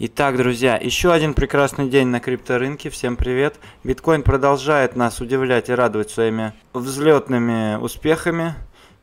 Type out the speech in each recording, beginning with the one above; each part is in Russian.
Итак, друзья, еще один прекрасный день на крипторынке. Всем привет. Биткоин продолжает нас удивлять и радовать своими взлетными успехами.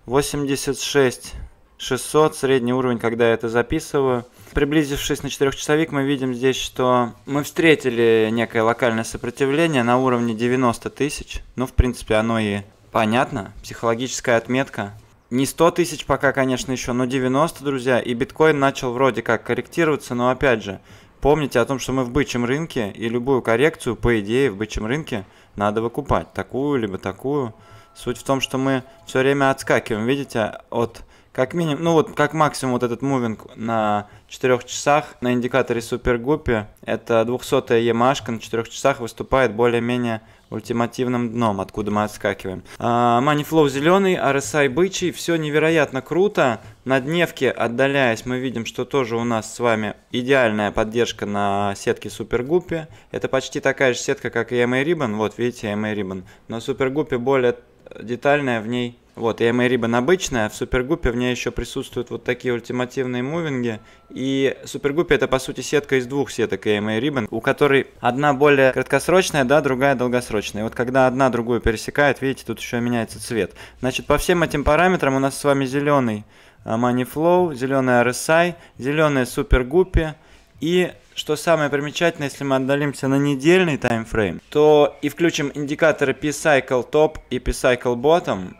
86 600, средний уровень, когда я это записываю. Приблизившись на 4 часовик, мы видим здесь, что мы встретили некое локальное сопротивление на уровне 90 тысяч. Ну, в принципе, оно и понятно. Психологическая отметка не 100 тысяч пока, конечно, еще, но 90, друзья. И биткоин начал вроде как корректироваться, но опять же, помните о том, что мы в бычьем рынке, и любую коррекцию, по идее, в бычьем рынке надо выкупать. Такую, либо такую. Суть в том, что мы все время отскакиваем, видите, от как минимум, ну вот как максимум вот этот мувинг на 4 часах на индикаторе супергупе это 200 ямашка на 4 часах выступает более-менее ультимативным дном, откуда мы отскакиваем. Манифлоу Moneyflow зеленый, RSI бычий, все невероятно круто. На дневке, отдаляясь, мы видим, что тоже у нас с вами идеальная поддержка на сетке Супергуппе. Это почти такая же сетка, как и MA Ribbon. Вот, видите, MA Ribbon. Но Супергуппе более детальная, в ней вот, и Рибен обычная, в а супергупе в ней еще присутствуют вот такие ультимативные мувинги, и супергупе это по сути сетка из двух сеток AMA Ribbon, у которой одна более краткосрочная, да, другая долгосрочная. И вот когда одна другую пересекает, видите, тут еще меняется цвет. Значит, по всем этим параметрам у нас с вами зеленый а, Money Flow, зеленый RSI, зеленая супергупе и что самое примечательное, если мы отдалимся на недельный таймфрейм, то и включим индикаторы P-Cycle Top и P-Cycle Bottom,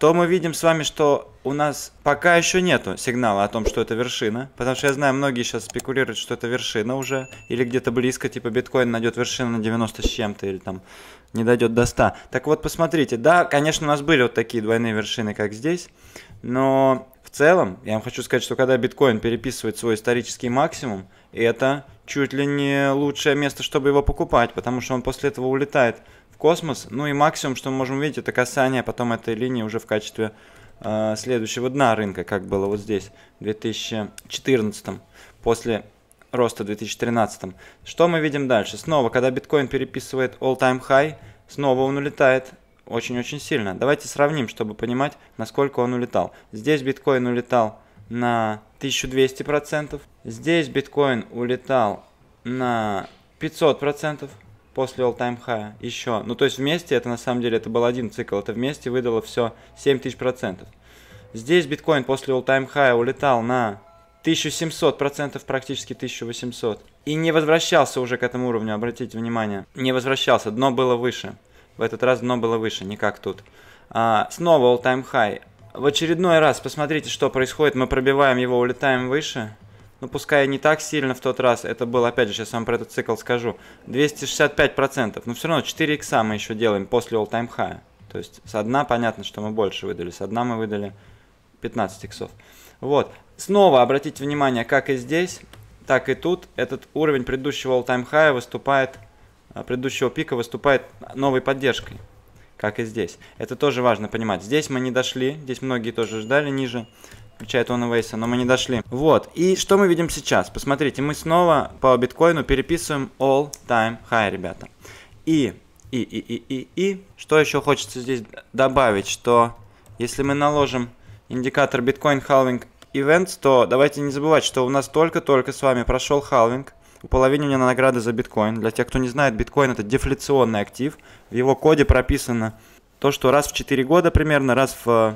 то мы видим с вами, что у нас пока еще нету сигнала о том, что это вершина. Потому что я знаю, многие сейчас спекулируют, что это вершина уже. Или где-то близко, типа биткоин найдет вершину на 90 с чем-то, или там не дойдет до 100. Так вот, посмотрите, да, конечно, у нас были вот такие двойные вершины, как здесь. Но в целом, я вам хочу сказать, что когда биткоин переписывает свой исторический максимум, это чуть ли не лучшее место, чтобы его покупать, потому что он после этого улетает космос. Ну и максимум, что мы можем увидеть, это касание а потом этой линии уже в качестве э, следующего дна рынка, как было вот здесь, в 2014, после роста в 2013. Что мы видим дальше? Снова, когда биткоин переписывает all-time high, снова он улетает очень-очень сильно. Давайте сравним, чтобы понимать, насколько он улетал. Здесь биткоин улетал на 1200%, здесь биткоин улетал на 500%, после all time high еще. Ну, то есть вместе это на самом деле это был один цикл, это вместе выдало все 7000%. Здесь биткоин после all time high улетал на 1700%, практически 1800. И не возвращался уже к этому уровню, обратите внимание. Не возвращался, дно было выше. В этот раз дно было выше, не как тут. А, снова all time high. В очередной раз посмотрите, что происходит. Мы пробиваем его, улетаем выше ну пускай не так сильно в тот раз, это был, опять же, сейчас вам про этот цикл скажу, 265%, но все равно 4 икса мы еще делаем после all-time high. То есть с дна понятно, что мы больше выдали, с дна мы выдали 15 иксов. Вот. Снова обратите внимание, как и здесь, так и тут, этот уровень предыдущего all-time high выступает, э, предыдущего пика выступает новой поддержкой, как и здесь. Это тоже важно понимать. Здесь мы не дошли, здесь многие тоже ждали ниже отвечает он Вейса, но мы не дошли. Вот, и что мы видим сейчас? Посмотрите, мы снова по биткоину переписываем all time high, ребята. И, и, и, и, и, и, что еще хочется здесь добавить, что если мы наложим индикатор биткоин halving events, то давайте не забывать, что у нас только-только с вами прошел халвинг, У половины меня награды за биткоин. Для тех, кто не знает, биткоин это дефляционный актив. В его коде прописано то, что раз в 4 года примерно, раз в э,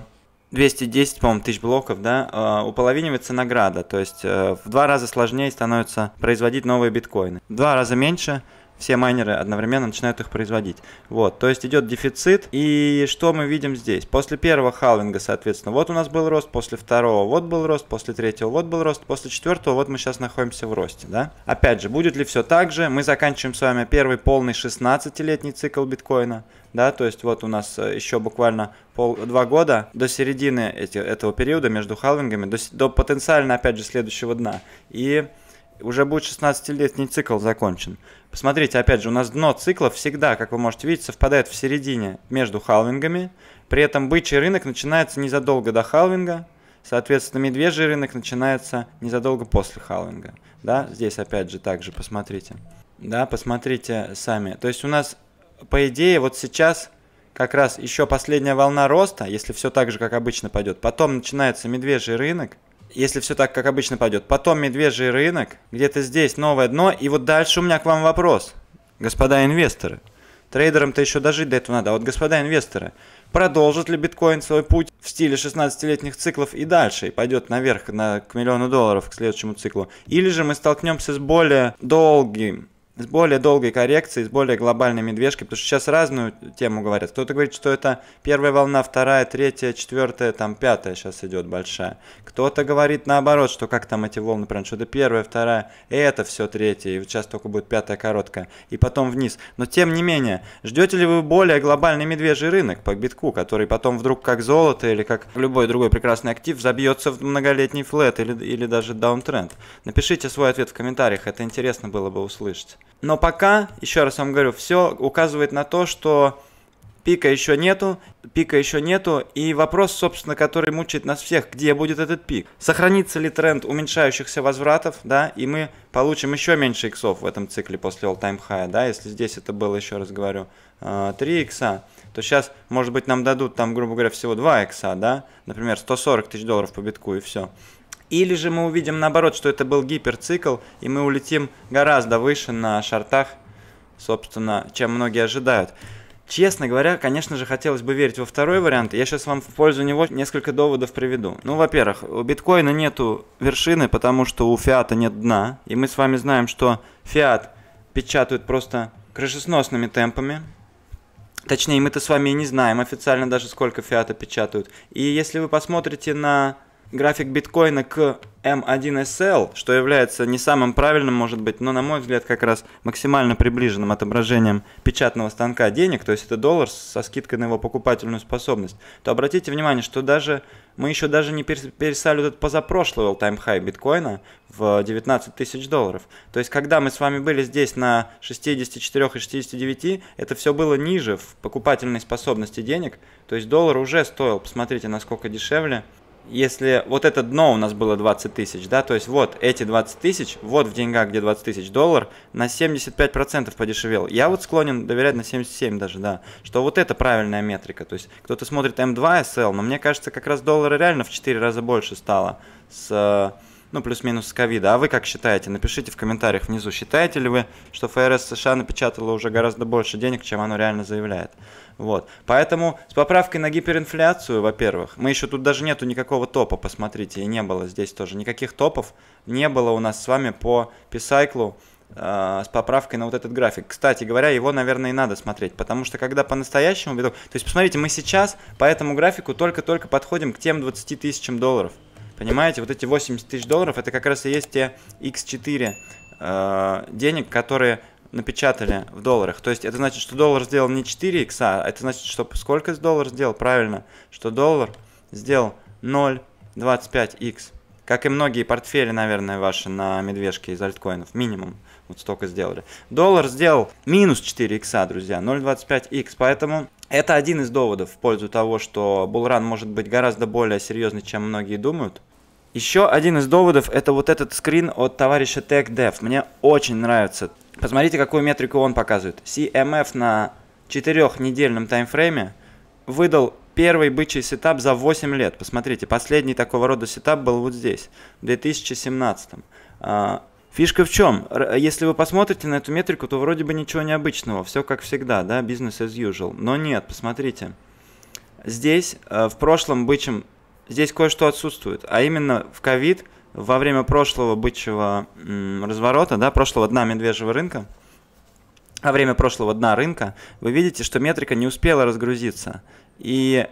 210, по-моему, тысяч блоков, да, а, уполовинивается награда, то есть э, в два раза сложнее становится производить новые биткоины. В два раза меньше – все майнеры одновременно начинают их производить. Вот, то есть идет дефицит, и что мы видим здесь? После первого халвинга, соответственно, вот у нас был рост, после второго вот был рост, после третьего вот был рост, после четвертого вот мы сейчас находимся в росте, да? Опять же, будет ли все так же? Мы заканчиваем с вами первый полный 16-летний цикл биткоина, да, то есть вот у нас э, еще буквально пол, два года до середины эти, этого периода между халвингами, до, до потенциально, опять же, следующего дна. И уже будет 16-летний цикл закончен. Посмотрите, опять же, у нас дно цикла всегда, как вы можете видеть, совпадает в середине между халвингами. При этом бычий рынок начинается незадолго до халвинга. Соответственно, медвежий рынок начинается незадолго после халвинга. Да, здесь опять же также посмотрите. Да, посмотрите сами. То есть у нас, по идее, вот сейчас как раз еще последняя волна роста, если все так же, как обычно пойдет. Потом начинается медвежий рынок, если все так, как обычно пойдет. Потом медвежий рынок, где-то здесь новое дно. И вот дальше у меня к вам вопрос, господа инвесторы. Трейдерам-то еще дожить до этого надо. А вот господа инвесторы, продолжит ли биткоин свой путь в стиле 16-летних циклов и дальше, и пойдет наверх на, к миллиону долларов к следующему циклу? Или же мы столкнемся с более долгим с более долгой коррекцией, с более глобальной медвежкой, потому что сейчас разную тему говорят. Кто-то говорит, что это первая волна, вторая, третья, четвертая, там пятая сейчас идет большая. Кто-то говорит наоборот, что как там эти волны, прям что-то первая, вторая, и это все третья, и вот сейчас только будет пятая короткая, и потом вниз. Но тем не менее, ждете ли вы более глобальный медвежий рынок по битку, который потом вдруг как золото или как любой другой прекрасный актив забьется в многолетний флет или, или даже даунтренд? Напишите свой ответ в комментариях, это интересно было бы услышать. Но пока, еще раз вам говорю, все указывает на то, что пика еще нету, пика еще нету, и вопрос, собственно, который мучает нас всех, где будет этот пик? Сохранится ли тренд уменьшающихся возвратов, да, и мы получим еще меньше иксов в этом цикле после all-time high, да, если здесь это было, еще раз говорю, 3 э, икса, то сейчас, может быть, нам дадут там, грубо говоря, всего 2 икса, да, например, 140 тысяч долларов по битку и все. Или же мы увидим наоборот, что это был гиперцикл, и мы улетим гораздо выше на шартах, собственно, чем многие ожидают. Честно говоря, конечно же, хотелось бы верить во второй вариант. Я сейчас вам в пользу него несколько доводов приведу. Ну, во-первых, у биткоина нету вершины, потому что у фиата нет дна. И мы с вами знаем, что фиат печатают просто крышесносными темпами. Точнее, мы-то с вами и не знаем официально даже, сколько фиата печатают. И если вы посмотрите на график биткоина к M1SL, эм что является не самым правильным, может быть, но, на мой взгляд, как раз максимально приближенным отображением печатного станка денег, то есть это доллар со скидкой на его покупательную способность, то обратите внимание, что даже мы еще даже не пересали этот позапрошлый all-time high биткоина в 19 тысяч долларов. То есть, когда мы с вами были здесь на 64 и 69, это все было ниже в покупательной способности денег, то есть доллар уже стоил, посмотрите, насколько дешевле, если вот это дно у нас было 20 тысяч, да, то есть вот эти 20 тысяч, вот в деньгах, где 20 тысяч доллар, на 75% подешевел. Я вот склонен доверять на 77 даже, да, что вот это правильная метрика. То есть кто-то смотрит М2 эм SL, но мне кажется, как раз доллара реально в 4 раза больше стало с э, ну, плюс-минус с ковида. А вы как считаете? Напишите в комментариях внизу, считаете ли вы, что ФРС США напечатала уже гораздо больше денег, чем оно реально заявляет. Вот. Поэтому с поправкой на гиперинфляцию, во-первых, мы еще тут даже нету никакого топа, посмотрите, и не было здесь тоже никаких топов, не было у нас с вами по писайклу э, с поправкой на вот этот график. Кстати говоря, его, наверное, и надо смотреть, потому что когда по-настоящему... То есть, посмотрите, мы сейчас по этому графику только-только подходим к тем 20 тысячам долларов. Понимаете, вот эти 80 тысяч долларов, это как раз и есть те X4 э, денег, которые напечатали в долларах. То есть это значит, что доллар сделал не 4 икса, а это значит, что сколько доллар сделал? Правильно, что доллар сделал 0,25 X, Как и многие портфели, наверное, ваши на медвежке из альткоинов, минимум вот столько сделали. Доллар сделал минус 4 икса, друзья, 0.25 икс, поэтому это один из доводов в пользу того, что булран может быть гораздо более серьезный, чем многие думают. Еще один из доводов это вот этот скрин от товарища TechDev. Мне очень нравится. Посмотрите, какую метрику он показывает. CMF на четырехнедельном недельном таймфрейме выдал первый бычий сетап за 8 лет. Посмотрите, последний такого рода сетап был вот здесь, в 2017. Фишка в чем? Э, если вы посмотрите на эту метрику, то вроде бы ничего необычного, все как всегда, да, бизнес as usual. Но нет, посмотрите. Здесь э, в прошлом бычьем, здесь кое-что отсутствует, а именно в ковид, во время прошлого бычьего разворота, да, прошлого дна медвежьего рынка, во время прошлого дна рынка, вы видите, что метрика не успела разгрузиться. И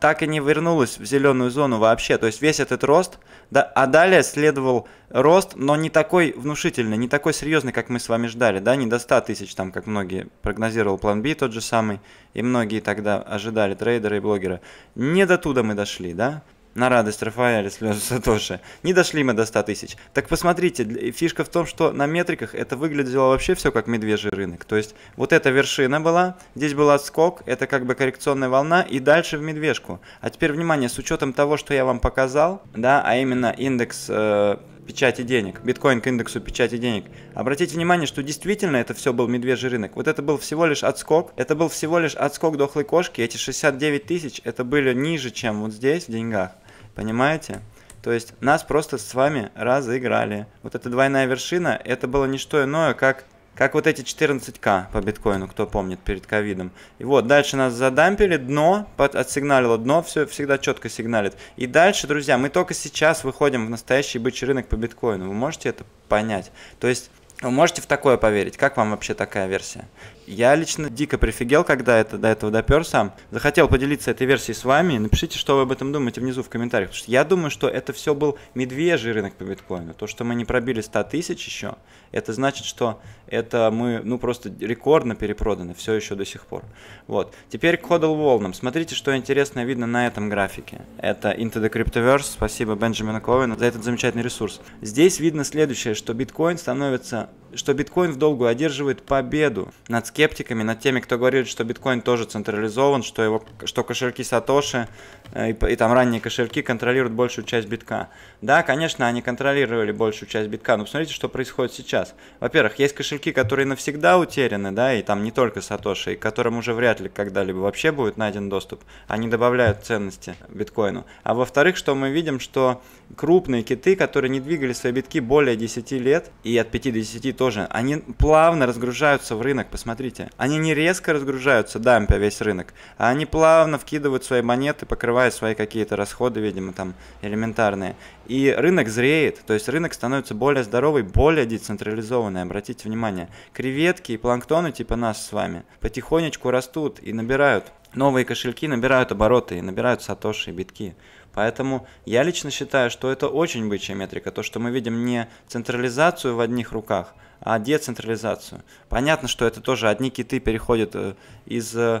так и не вернулась в зеленую зону вообще. То есть весь этот рост, да, а далее следовал рост, но не такой внушительный, не такой серьезный, как мы с вами ждали, да, не до 100 тысяч, там, как многие прогнозировал план B тот же самый, и многие тогда ожидали трейдеры и блогеры. Не до туда мы дошли, да. На радость Рафаэля, слезы Сатоши. Не дошли мы до 100 тысяч. Так посмотрите, фишка в том, что на метриках это выглядело вообще все как медвежий рынок. То есть вот эта вершина была, здесь был отскок, это как бы коррекционная волна, и дальше в медвежку. А теперь внимание, с учетом того, что я вам показал, да, а именно индекс э, печати денег, биткоин к индексу печати денег. Обратите внимание, что действительно это все был медвежий рынок. Вот это был всего лишь отскок, это был всего лишь отскок дохлой кошки, эти 69 тысяч, это были ниже, чем вот здесь в деньгах, понимаете? То есть нас просто с вами разыграли. Вот эта двойная вершина, это было не что иное, как как вот эти 14к по биткоину, кто помнит, перед ковидом. И вот, дальше нас задампили, дно, под, отсигналило дно, все всегда четко сигналит. И дальше, друзья, мы только сейчас выходим в настоящий бычий рынок по биткоину. Вы можете это понять? То есть, вы можете в такое поверить? Как вам вообще такая версия? Я лично дико прифигел, когда это до этого допер сам. Захотел поделиться этой версией с вами. Напишите, что вы об этом думаете внизу в комментариях. Потому что я думаю, что это все был медвежий рынок по биткоину. То, что мы не пробили 100 тысяч еще, это значит, что это мы ну просто рекордно перепроданы все еще до сих пор. Вот. Теперь к ходл волнам. Смотрите, что интересно, видно на этом графике. Это Into the Cryptoverse. Спасибо Бенджамину Ковину за этот замечательный ресурс. Здесь видно следующее, что биткоин становится что биткоин в долгу одерживает победу над скептиками, над теми, кто говорит, что биткоин тоже централизован, что, его, что кошельки Сатоши Э, и, и там ранние кошельки контролируют большую часть битка. Да, конечно, они контролировали большую часть битка, но посмотрите, что происходит сейчас. Во-первых, есть кошельки, которые навсегда утеряны, да, и там не только Сатоши, и к которым уже вряд ли когда-либо вообще будет найден доступ. Они добавляют ценности биткоину. А во-вторых, что мы видим, что крупные киты, которые не двигали свои битки более 10 лет, и от 5 до 10 тоже, они плавно разгружаются в рынок, посмотрите. Они не резко разгружаются, дампя весь рынок, а они плавно вкидывают свои монеты, покрывают покрывает свои какие-то расходы, видимо, там элементарные. И рынок зреет, то есть рынок становится более здоровый, более децентрализованный, обратите внимание. Креветки и планктоны типа нас с вами потихонечку растут и набирают. Новые кошельки набирают обороты и набирают сатоши и битки. Поэтому я лично считаю, что это очень бычья метрика, то, что мы видим не централизацию в одних руках, а децентрализацию. Понятно, что это тоже одни киты переходят э, из э,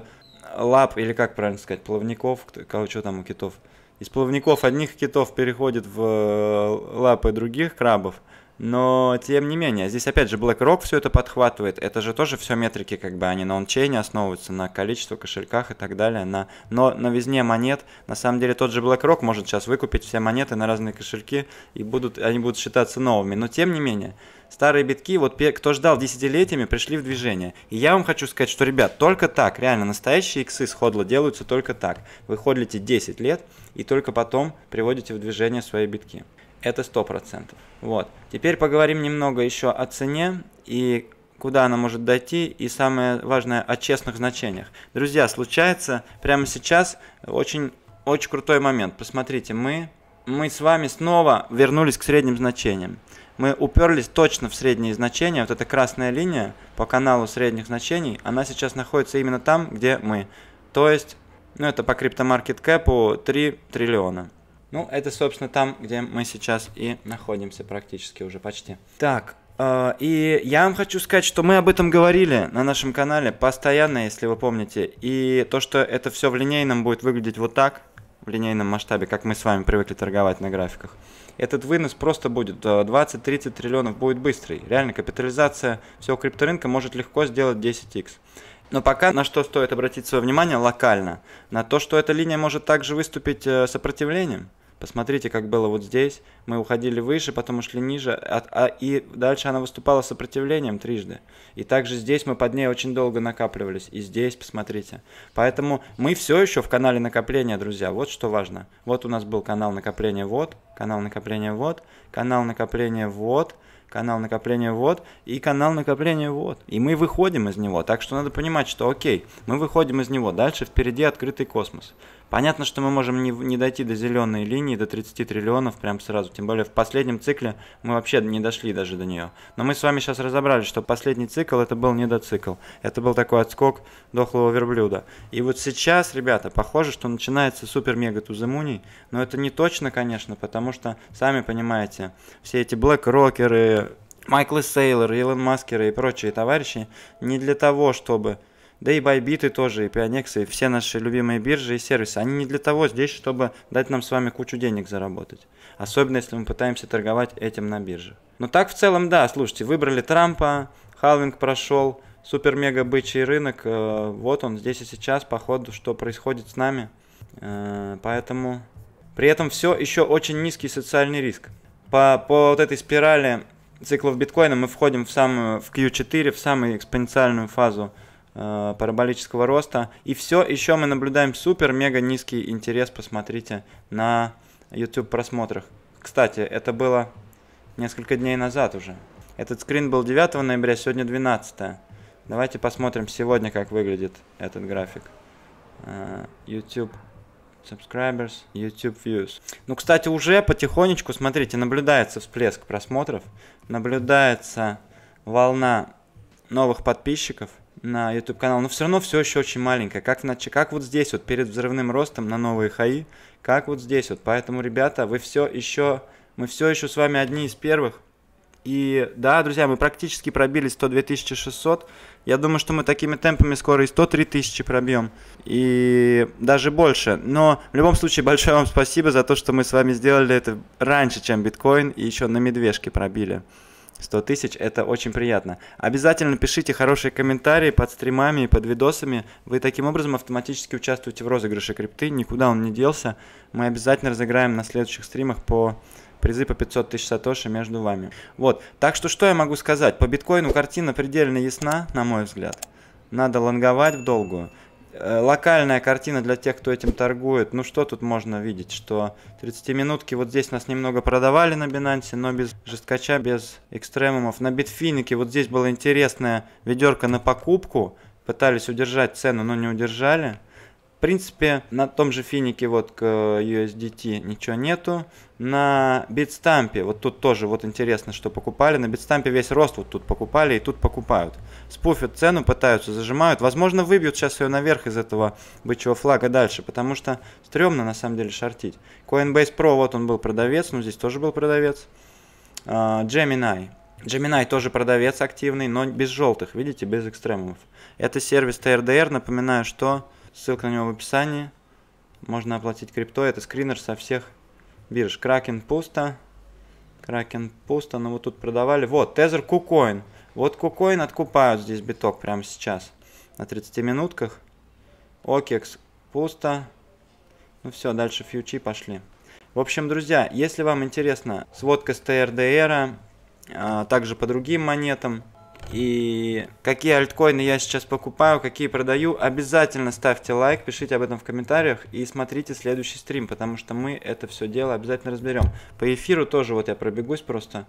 лап, или как правильно сказать, плавников, кого что там у китов, из плавников одних китов переходит в э, лапы других крабов, но тем не менее, здесь опять же BlackRock все это подхватывает. Это же тоже все метрики, как бы они на ончейне основываются, на количество кошельках и так далее. На... Но на везне монет, на самом деле тот же BlackRock может сейчас выкупить все монеты на разные кошельки, и будут, они будут считаться новыми. Но тем не менее, старые битки, вот кто ждал десятилетиями, пришли в движение. И я вам хочу сказать, что, ребят, только так, реально, настоящие иксы с ходла делаются только так. Вы ходлите 10 лет и только потом приводите в движение свои битки. Это сто процентов Вот. Теперь поговорим немного еще о цене и куда она может дойти, и самое важное, о честных значениях. Друзья, случается прямо сейчас очень, очень крутой момент. Посмотрите, мы, мы с вами снова вернулись к средним значениям мы уперлись точно в средние значения. Вот эта красная линия по каналу средних значений, она сейчас находится именно там, где мы. То есть, ну это по криптомаркеткэпу 3 триллиона. Ну, это, собственно, там, где мы сейчас и находимся практически уже почти. Так, э, и я вам хочу сказать, что мы об этом говорили на нашем канале постоянно, если вы помните. И то, что это все в линейном будет выглядеть вот так, в линейном масштабе, как мы с вами привыкли торговать на графиках этот вынос просто будет 20-30 э, триллионов, будет быстрый. Реально, капитализация всего крипторынка может легко сделать 10x. Но пока на что стоит обратить свое внимание локально? На то, что эта линия может также выступить э, сопротивлением. Посмотрите, как было вот здесь. Мы уходили выше, потом ушли ниже, а, а, и дальше она выступала сопротивлением трижды. И также здесь мы под ней очень долго накапливались. И здесь, посмотрите. Поэтому мы все еще в канале накопления, друзья. Вот что важно. Вот у нас был канал накопления вот, канал накопления вот, канал накопления вот, канал накопления вот и канал накопления вот. И мы выходим из него. Так что надо понимать, что окей, мы выходим из него. Дальше впереди открытый космос. Понятно, что мы можем не, не дойти до зеленой линии, до 30 триллионов прям сразу. Тем более в последнем цикле мы вообще не дошли даже до нее. Но мы с вами сейчас разобрали, что последний цикл это был недоцикл. Это был такой отскок дохлого верблюда. И вот сейчас, ребята, похоже, что начинается супер-мега тузымуний. Но это не точно, конечно, потому что, сами понимаете, все эти блэк-рокеры, Майклы Сейлоры, Илон Маскеры и прочие товарищи не для того, чтобы да и Байбиты тоже, и Пионексы, и все наши любимые биржи и сервисы, они не для того здесь, чтобы дать нам с вами кучу денег заработать. Особенно, если мы пытаемся торговать этим на бирже. Но так в целом, да, слушайте, выбрали Трампа, халвинг прошел, супер-мега-бычий рынок, э, вот он здесь и сейчас, по ходу, что происходит с нами. Э, поэтому... При этом все еще очень низкий социальный риск. По, по вот этой спирали циклов биткоина мы входим в самую, в Q4, в самую экспоненциальную фазу Э, параболического роста. И все, еще мы наблюдаем супер-мега низкий интерес, посмотрите, на YouTube просмотрах. Кстати, это было несколько дней назад уже. Этот скрин был 9 ноября, сегодня 12. Давайте посмотрим сегодня, как выглядит этот график. Э, YouTube subscribers, YouTube views. Ну, кстати, уже потихонечку, смотрите, наблюдается всплеск просмотров, наблюдается волна новых подписчиков на YouTube канал, но все равно все еще очень маленькая. Как, на, как вот здесь, вот перед взрывным ростом на новые хаи, как вот здесь вот. Поэтому, ребята, вы все еще, мы все еще с вами одни из первых. И да, друзья, мы практически пробили 102 600. Я думаю, что мы такими темпами скоро и 103 тысячи пробьем. И даже больше. Но в любом случае, большое вам спасибо за то, что мы с вами сделали это раньше, чем биткоин. И еще на медвежке пробили. 100 тысяч, это очень приятно. Обязательно пишите хорошие комментарии под стримами и под видосами. Вы таким образом автоматически участвуете в розыгрыше крипты, никуда он не делся. Мы обязательно разыграем на следующих стримах по призы по 500 тысяч сатоши между вами. Вот, так что что я могу сказать? По биткоину картина предельно ясна, на мой взгляд. Надо лонговать в долгую. Э, локальная картина для тех, кто этим торгует. Ну что тут можно видеть, что 30-минутки вот здесь нас немного продавали на Binance, но без жесткача, без экстремумов. На Битфинике вот здесь была интересная ведерка на покупку, пытались удержать цену, но не удержали. В принципе, на том же финике вот к э, USDT ничего нету. На битстампе, вот тут тоже вот интересно, что покупали. На битстампе весь рост вот тут покупали и тут покупают. Спуфят цену, пытаются, зажимают. Возможно, выбьют сейчас ее наверх из этого бычьего флага дальше, потому что стрёмно на самом деле шортить. Coinbase Pro, вот он был продавец, ну здесь тоже был продавец. Uh, Gemini, Gemini тоже продавец активный, но без желтых, видите, без экстремумов. Это сервис TRDR, напоминаю, что Ссылка на него в описании. Можно оплатить крипто. Это скринер со всех бирж. Кракен пусто. Кракен пусто, но ну, вот тут продавали. Вот, Тезер Кукоин. Вот Кукоин откупают здесь биток прямо сейчас. На 30 минутках. Окекс пусто. Ну все, дальше фьючи пошли. В общем, друзья, если вам интересна сводка с ТРДР, а также по другим монетам, и какие альткоины я сейчас покупаю, какие продаю. Обязательно ставьте лайк, пишите об этом в комментариях и смотрите следующий стрим, потому что мы это все дело обязательно разберем. По эфиру тоже вот я пробегусь просто.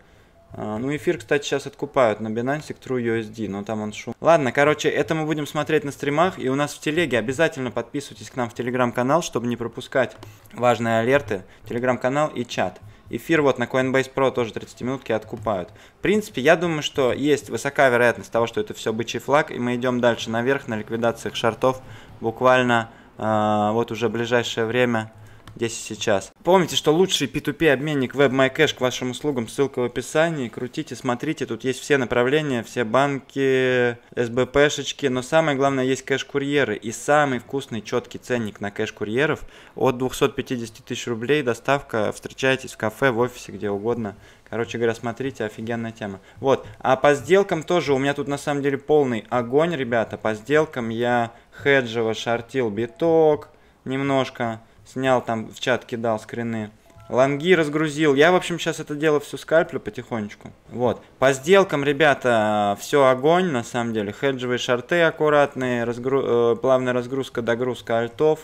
А, ну, эфир, кстати, сейчас откупают на Binance к TrueUSD, но там он шум. Ладно, короче, это мы будем смотреть на стримах и у нас в Телеге. Обязательно подписывайтесь к нам в Телеграм-канал, чтобы не пропускать важные алерты. Телеграм-канал и чат. Эфир вот на Coinbase Pro тоже 30 минутки откупают. В принципе, я думаю, что есть высока вероятность того, что это все бычий флаг, и мы идем дальше наверх на ликвидациях шартов буквально э, вот уже ближайшее время здесь и сейчас. Помните, что лучший P2P обменник WebMyCash к вашим услугам, ссылка в описании. Крутите, смотрите, тут есть все направления, все банки, СБПшечки, но самое главное есть кэш-курьеры. И самый вкусный четкий ценник на кэш-курьеров от 250 тысяч рублей доставка, встречайтесь в кафе, в офисе, где угодно. Короче говоря, смотрите, офигенная тема. Вот, а по сделкам тоже у меня тут на самом деле полный огонь, ребята. По сделкам я хеджево шортил биток немножко, снял там, в чат кидал скрины. Лонги разгрузил. Я, в общем, сейчас это дело все скальплю потихонечку. Вот. По сделкам, ребята, все огонь, на самом деле. Хеджевые шарты аккуратные, разгру... Э, плавная разгрузка, догрузка альтов.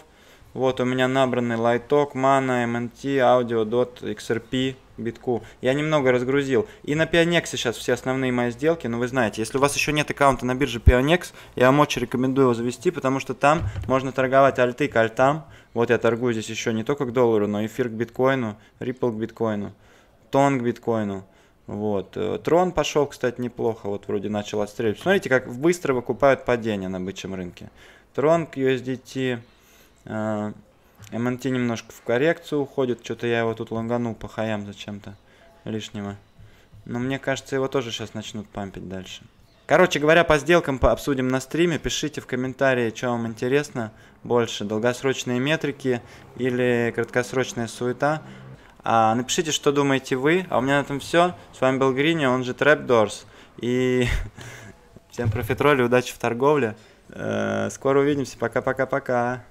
Вот у меня набранный лайток, мана, мнт эм аудио, дот, XRP, битку. Я немного разгрузил. И на Pionex сейчас все основные мои сделки. Но ну, вы знаете, если у вас еще нет аккаунта на бирже Pionex, я вам очень рекомендую его завести, потому что там можно торговать альты к альтам. Вот я торгую здесь еще не только к доллару, но эфир к биткоину, Ripple к биткоину, Тон к биткоину. Вот. Э, трон пошел, кстати, неплохо. Вот вроде начал отстреливать. Смотрите, как быстро выкупают падение на бычьем рынке. Трон к USDT. Э, MNT эм немножко в коррекцию уходит. Что-то я его тут лонганул по хаям зачем-то лишнего. Но мне кажется, его тоже сейчас начнут пампить дальше. Короче говоря, по сделкам по обсудим на стриме. Пишите в комментарии, что вам интересно больше, долгосрочные метрики или краткосрочная суета. А, напишите, что думаете вы. А у меня на этом все. С вами был Грини, он же Trapdoors. И всем профитроли, удачи в торговле. Э, скоро увидимся. Пока-пока-пока.